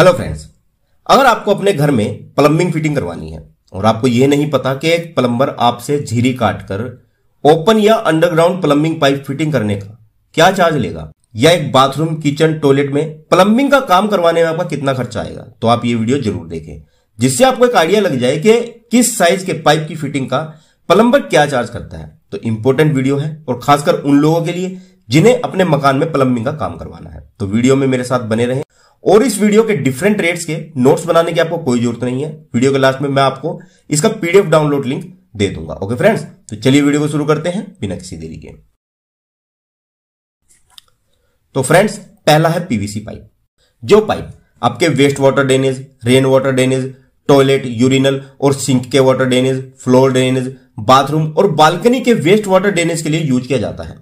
hello friends अगर आपको अपने घर में प्लम्बिंग फिटिंग करवानी है और आपको यह नहीं पता कि एक प्लम्बर आपसे झीरी काटकर ओपन या अंडरग्राउंड प्लम्बिंग पाइप फिटिंग करने का क्या चार्ज लेगा या एक बाथरूम किचन टॉयलेट में प्लम्बिंग का काम करवाने में आपका कितना खर्चा आएगा तो आप ये वीडियो जरूर देखें जिससे आपको एक आइडिया लग जाए कि किस साइज के पाइप की फिटिंग का प्लम्बर क्या चार्ज करता है तो इंपॉर्टेंट वीडियो है और खासकर उन लोगों के लिए जिन्हें अपने मकान में प्लम्बिंग का काम करवाना है तो वीडियो में मेरे साथ बने रहें और इस वीडियो के डिफरेंट रेट्स के नोट्स बनाने की आपको कोई जरूरत नहीं है वीडियो के लास्ट में मैं आपको इसका पीडीएफ डाउनलोड लिंक दे दूंगा ओके फ्रेंड्स तो चलिए वीडियो को शुरू करते हैं बिना किसी देरी के तो फ्रेंड्स पहला है पीवीसी पाइप जो पाइप आपके waste water drainage rain water drainage toilet urinal और सिंक के water drainage floor drainage bathroom और बालकनी के वेस्ट वाटर ड्रेनेज के लिए यूज किया जाता है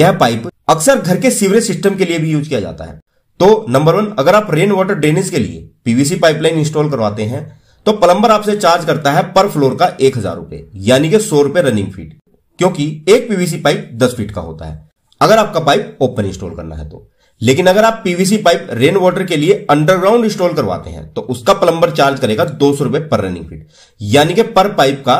यह पाइप अक्सर घर के सीवरेज सिस्टम के लिए भी यूज किया जाता है तो नंबर वन अगर आप रेन वाटर ड्रेनेज के लिए पीवीसी पाइपलाइन इंस्टॉल करवाते हैं तो प्लम्बर आपसे चार्ज करता है पर फ्लोर का एक हजार रुपए यानी कि सौ रुपए रनिंग फीट क्योंकि एक पीवीसी पाइप दस फीट का होता है अगर आपका पाइप ओपन इंस्टॉल करना है तो लेकिन अगर आप पीवीसी पाइप रेन वाटर के लिए अंडरग्राउंड इंस्टॉल करवाते हैं तो उसका प्लम्बर चार्ज करेगा दो सौ रुपए पर रनिंग फीट यानी कि पर पाइप का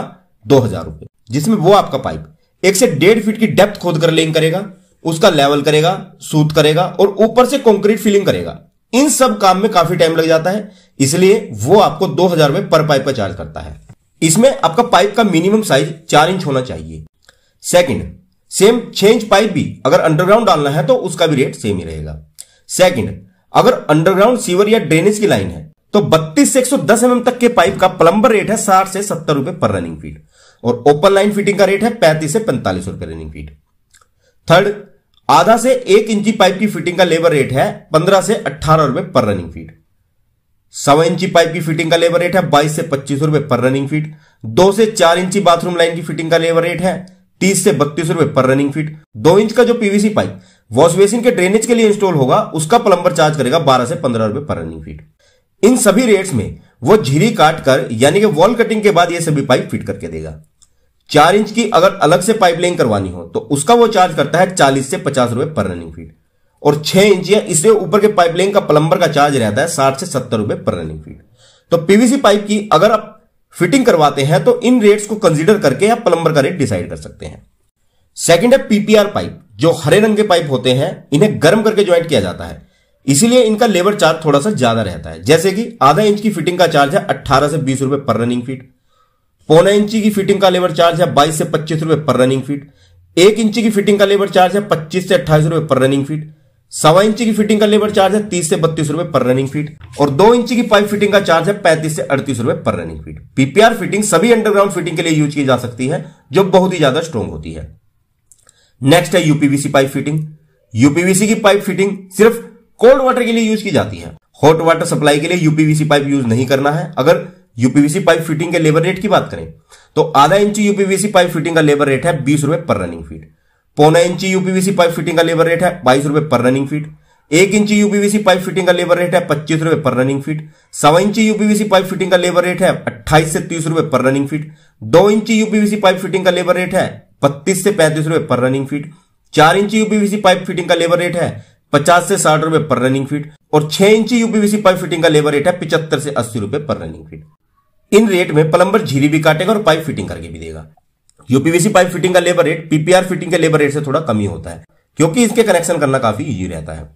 दो हजार रुपए जिसमें वो आपका पाइप एक से डेढ़ फीट की डेप्थ खोद कर लेंग करेगा उसका लेवल करेगा सूत करेगा और ऊपर से कंक्रीट फिलिंग करेगा इन सब काम में काफी टाइम लग जाता है इसलिए वो आपको दो हजार रुपए पर पाइप का चार्ज करता है इसमें आपका पाइप का मिनिमम साइज चार इंच होना चाहिए सेकंड सेम छह इंच पाइप भी अगर अंडरग्राउंड डालना है तो उसका भी रेट सेम ही रहेगा सेकंड अगर अंडरग्राउंड सीवर या ड्रेनेज की लाइन है तो 32 से 110 एमएम mm तक के पाइप का प्लम्बर रेट है साठ से सत्तर रुपए पर रनिंग फीट और ओपन लाइन फिटिंग का रेट है पैंतीस से पैंतालीस रुपए रनिंग फीट थर्ड आधा से एक इंची पाइप की फिटिंग का लेबर रेट है पंद्रह से अट्ठारह रुपए पर रनिंग फीट सवा इंची पाइप की फिटिंग का लेबर रेट है बाईस से पच्चीस रुपए पर रनिंग फीट दो से चार इंची बाथरूम लाइन की फिटिंग का लेबर रेट है तीस से बत्तीस रुपए पर रनिंग फीट दो इंच का जो पीवीसी पाइप वॉश बेसिन के ड्रेनेज के लिए इंस्टॉल होगा उसका प्लम्बर चार्ज करेगा बारह से पंद्रह रुपए पर रनिंग फीट इन सभी रेट्स में वो झिरी काट कर यानी कि वॉल कटिंग के बाद ये सभी पाइप फिट करके देगा चार इंच की अगर अलग से पाइपलाइन करवानी हो तो उसका वो चार्ज करता है चालीस से पचास रुपए पर रनिंग फीट और छह इंच या इससे ऊपर के पाइपलाइन का प्लम्बर का चार्ज रहता है साठ से सत्तर रुपए पर रनिंग फीट तो पीवीसी पाइप की अगर आप फिटिंग करवाते हैं तो इन रेट्स को कंसीडर करके आप प्लम्बर का रेट डिसाइड कर सकते हैं सेकंड है पीपीआर पाइप जो हरे रंग के पाइप होते हैं इन्हें गर्म करके ज्वाइंट किया जाता है इसीलिए इनका लेबर चार्ज थोड़ा सा ज्यादा रहता है जैसे कि आधा इंच की फिटिंग का चार्ज है अट्ठारह से बीस रुपए पर रनिंग फीट पौने इंची की फिटिंग का लेबर चार्ज है बाईस से पच्चीस रुपए पर रनिंग फीट एक इंची की फिटिंग का लेबर चार्ज है पच्चीस से अट्ठाईस रुपए पर रनिंग फीट सवा इंची की फिटिंग का लेबर चार्ज है तीस से बत्तीस रुपए पर रनिंग फीट और दो इंची की पाइप फिटिंग का चार्ज है पैंतीस से अड़तीस रुपए पर रनिंग फीट पीपीआर फिटिंग सभी अंडरग्राउंड फिटिंग के लिए यूज की जा सकती है जो बहुत ही ज्यादा स्ट्रॉन्ग होती है नेक्स्ट है यूपीवीसी पाइप फिटिंग यूपीवीसी की पाइप फिटिंग सिर्फ कोल्ड वाटर के लिए यूज की जाती है हॉट वाटर सप्लाई के लिए यूपीवीसी पाइप यूज नहीं करना है अगर यूपीवीसी पाइप फिटिंग के लेबर रेट की बात करें तो आधा इंची यूपीवीसी पाइप फिटिंग का लेबर रेट है बीस रुपए पर रनिंग फीट पौना इंची यूपीवीसी पाइप फिटिंग का लेबर रेट है बाईस रुपए पर रनिंग फीट एक इंची यूपीवीसी पाइप फिटिंग का लेबर रेट है पच्चीस रुपए पर रनिंग फीट सवा इंची यूपीवीसी पाइप फिटिंग का लेबर रेट है अट्ठाईस से तीस रुपए पर रनिंग फीट दो इंची यूपीवीसी पाइप फिटिंग का लेबर रेट है बत्तीस से पैंतीस रुपए पर रनिंग फीट चार इंची यूपीवीसी पाइप फिटिंग का लेबर रेट है पचास से साठ रुपए पर रनिंग फीट और छह इंची यूपीवीसी पाइप फिटिंग का लेबर रेट है पिछहत्तर से अस्सी रुपए पर रनिंग फीट इन रेट में प्लम्बर झीरी भी काटेगा और पाइप फिटिंग करके भी देगा यूपीवीसी पाइप फिटिंग का लेबर रेट पीपीआर फिटिंग के लेबर रेट से थोड़ा कम ही होता है क्योंकि इसके कनेक्शन करना काफी ईजी रहता है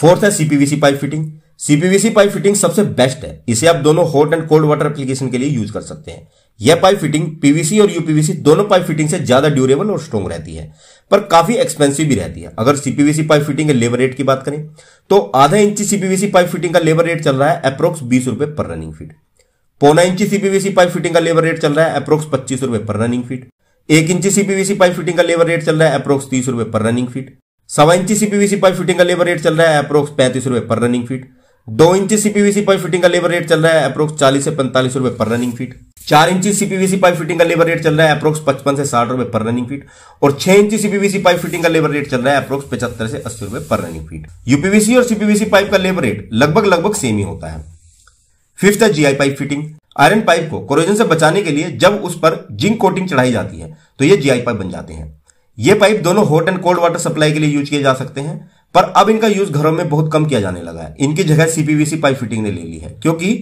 फोर्थ है CPVC pipe fitting CPVC pipe fitting सबसे बेस्ट है इसे आप दोनों hot and cold water application के लिए यूज कर सकते हैं यह पाइप फिटिंग पीवीसी और यूपीवीसी दोनों पाइप फिटिंग से ज्यादा ड्यूरेबल और स्ट्रॉन्ग रहती है पर काफी एक्सपेंसिव भी रहती है अगर सीपीवीसी पाइप फिटिंग के लेबर रेट की बात करें तो आधा इंच सीपीवीसी पाइप फिटिंग का लेबर रेट चल रहा है अप्रोक्स बीस रुपए पर रनिंग फीट पौना इंची सीपीवीसी पाइप फिटिंग का लेबर रेट चल रहा है अप्रोक्स पच्चीस रुपए पर रनिंग फीट एक इंची सीपीवीसी पाइप फिटिंग का लेबर रेट चल रहा है अप्रोक्स तीस रुपए पर रनिंग फीट सवा इंची सीपीवीसी पाइप फिटिंग का लेबर रेट चल रहा है अप्रोक्स पैंतीस रुपए पर रनिंग फीट दो इंची सीपीवीसी पाइप फिटिंग का लेबर रेट चल रहा है अप्रोक्स चालीस से पैंतालीस रुपए पर रनिंग फीट चार इंची सीपीवीसी पाइप फिटिंग का लेबर रेट चल रहा है अप्रोक्स पचपन से साठ रुपए पर रनिंग फीट और छह इंची सीपीवीसी पाइप फिटिंग का लेबर रेट चल रहा है अप्रोक्स पचहत्तर से अस्सी रुपए पर रनिंग फीट यूपीवीसी और सीपीवीसी पाइप का लेबर रेट लगभग लगभग सेम ही होता है फिफ्थ है GI pipe fitting iron pipe को कोरोजन से बचाने के लिए जब उस पर जिंक कोटिंग चढ़ाई जाती है तो ये जीआई पाइप बन जाते हैं ये पाइप दोनों hot and cold water supply के लिए यूज किए जा सकते हैं पर अब इनका यूज घरों में बहुत कम किया जाने लगा है इनकी जगह सीपीवीसी पाइप फिटिंग ने ले ली है क्योंकि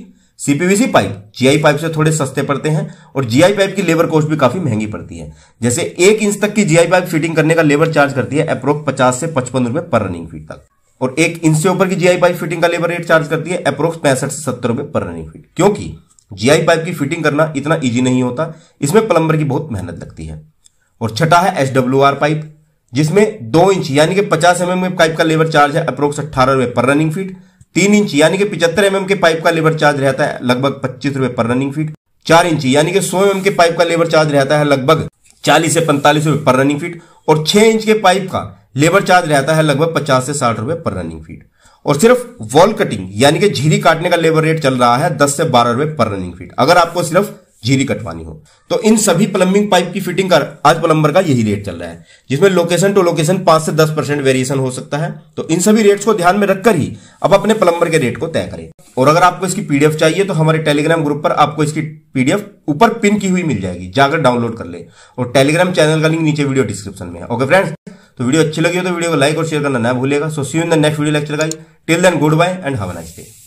सीपीवीसी पाइप जीआई पाइप से थोड़े सस्ते पड़ते हैं और जीआई पाइप की लेबर कॉस्ट भी काफी महंगी पड़ती है जैसे एक इंच तक की जीआई पाइप फिटिंग करने का लेबर चार्ज करती है अप्रोक्स पचास से पचपन रुपए पर रनिंग फीट तक और एक इंच से ऊपर की जीआई पाइप फिटिंग का लेबर रेट चार्ज करती है अप्रोक्स पैंसठ से सत्तर रुपए पर रनिंग फीट क्योंकि जीआई पाइप की फिटिंग करना इतना ईजी नहीं होता इसमें प्लम्बर की बहुत मेहनत लगती है और छठा है एसडब्ल्यू पाइप जिसमें दो इंच यानी कि पचास एमएम के पाइप का लेबर चार्ज है अप्रोक्स अट्ठारह रुपए पर रनिंग फीट तीन इंच यानी कि पिछहत्तर एमएम के पाइप का लेबर चार्ज रहता है लगभग पच्चीस रुपए पर रनिंग फीट चार इंच यानी कि सौ एम के पाइप का लेबर चार्ज रहता है लगभग चालीस से पैंतालीस रुपए पर रनिंग फीट और छह इंच के पाइप का लेबर चार्ज रहता है लगभग पचास से साठ रुपए पर रनिंग फीट और सिर्फ वॉल कटिंग यानी कि झीरी काटने का लेबर रेट चल रहा है दस से बारह रुपए पर रनिंग फीट अगर आपको सिर्फ झीरी कटवानी हो तो इन सभी प्लम्बिंग पाइप की फिटिंग कर आज प्लम्बर का यही रेट चल रहा है जिसमें लोकेशन टू लोकेशन पांच से दस परसेंट वेरिएशन हो सकता है तो इन सभी रेट्स को ध्यान में रखकर ही अब अपने प्लम्बर के रेट को तय करें और अगर आपको इसकी पीडीएफ चाहिए तो हमारे टेलीग्राम ग्रुप पर आपको इसकी पीडीएफ ऊपर पिन की हुई मिल जाएगी जाकर डाउनलोड कर ले और टेलीग्राम चैनल का लिंक नीचे वीडियो डिस्क्रिप्शन में ओके फ्रेंड्स तो वीडियो अच्छी लगी हो तो वीडियो को लाइक और शेयर करना ना भूलेगा so see in the next video lecture guys till then goodbye and have a nice day